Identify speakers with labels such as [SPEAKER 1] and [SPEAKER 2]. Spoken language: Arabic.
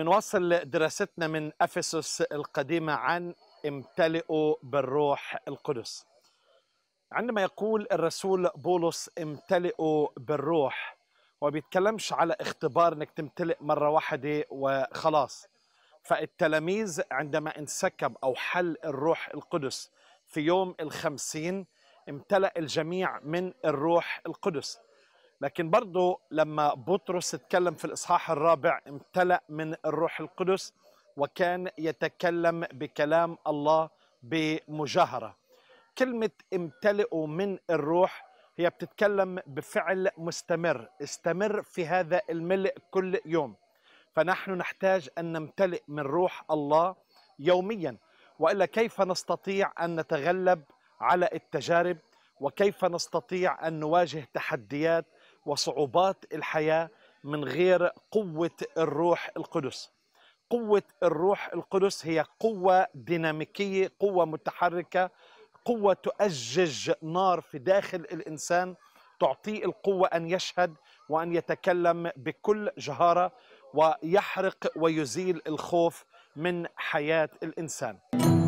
[SPEAKER 1] منواصل دراستنا من افسس القديمه عن امتلئوا بالروح القدس. عندما يقول الرسول بولس امتلئوا بالروح هو بيتكلمش على اختبار انك تمتلئ مره واحده وخلاص. فالتلاميذ عندما انسكب او حل الروح القدس في يوم الخمسين امتلأ الجميع من الروح القدس لكن برضو لما بطرس تكلم في الإصحاح الرابع امتلأ من الروح القدس وكان يتكلم بكلام الله بمجاهرة كلمة امتلئوا من الروح هي بتتكلم بفعل مستمر استمر في هذا الملء كل يوم فنحن نحتاج أن نمتلئ من روح الله يوميا وإلا كيف نستطيع أن نتغلب على التجارب وكيف نستطيع أن نواجه تحديات وصعوبات الحياه من غير قوه الروح القدس قوه الروح القدس هي قوه ديناميكيه قوه متحركه قوه تؤجج نار في داخل الانسان تعطيه القوه ان يشهد وان يتكلم بكل جهاره ويحرق ويزيل الخوف من حياه الانسان